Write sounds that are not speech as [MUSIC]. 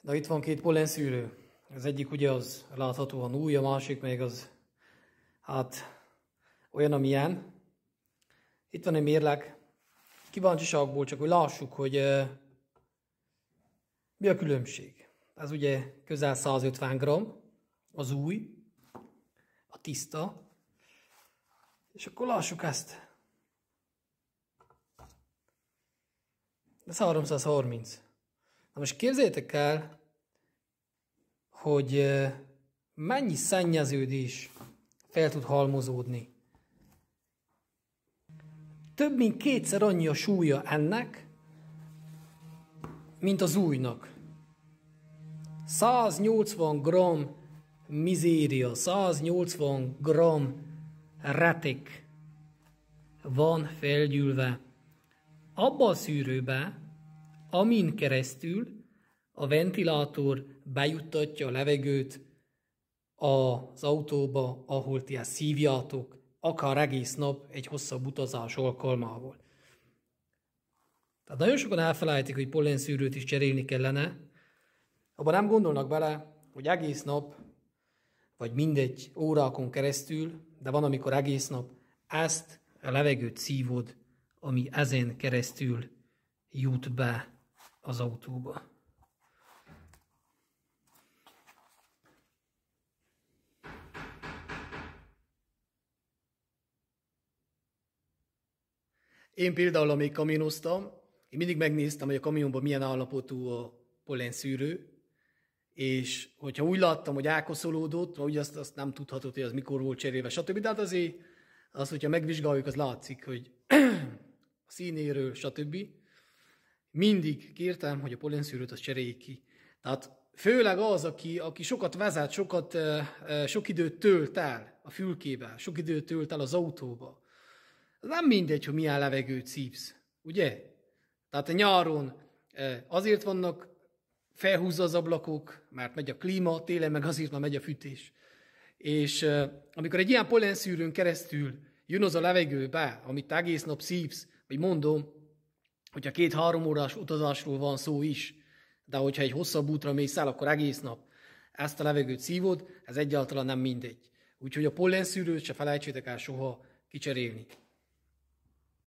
Na itt van két pollen szűrő. Az egyik ugye az láthatóan új, a másik meg az hát olyan, amilyen. Itt van egy mérleg. Kíváncsiságból csak, hogy lássuk, hogy uh, mi a különbség. Ez ugye közel 150 g, az új, a tiszta. És akkor lássuk ezt. Ez 330 most képzeljétek el, hogy mennyi szennyeződés fel tud halmozódni. Több mint kétszer annyi a súlya ennek, mint az újnak. 180 g mizéria, 180 g retik van felgyűlve abba a szűrőbe, amin keresztül a ventilátor bejuttatja a levegőt az autóba, ahol ti ezt szívjátok, akár egész nap egy hosszabb utazás alkalmával. Tehát nagyon sokan elfelejtik, hogy pollenszűrőt is cserélni kellene, abban nem gondolnak bele, hogy egész nap, vagy mindegy órákon keresztül, de van, amikor egész nap ezt a levegőt szívod, ami ezen keresztül jut be az autóba. Én például, amíg kaminoztam, én mindig megnéztem, hogy a kamionban milyen állapotú a szűrő, és hogyha úgy láttam, hogy ákoszolódott, vagy azt, azt nem tudhatod, hogy az mikor volt cserélve, stb. De hát azért, az, hogyha megvizsgáljuk, az látszik, hogy [CLEARS THROAT] a színéről, stb mindig kértem, hogy a polenszűrőt az cseréljék ki. Tehát főleg az, aki, aki sokat vezet, sokat, sok időt tölt el a fülkébe, sok időt tölt el az autóba. Nem mindegy, hogy milyen levegőt szívsz, ugye? Tehát a nyáron azért vannak felhúzza az ablakok, mert megy a klíma, télen meg azért, mert megy a fűtés. És amikor egy ilyen polenszűrőn keresztül jön az a levegőbe, amit egész nap szívsz, vagy mondom, hogyha két-három órás utazásról van szó is, de hogyha egy hosszabb útra mész el, akkor egész nap ezt a levegőt szívod, ez egyáltalán nem mindegy. Úgyhogy a pollenszűrőt se felejtsétek el soha kicserélni.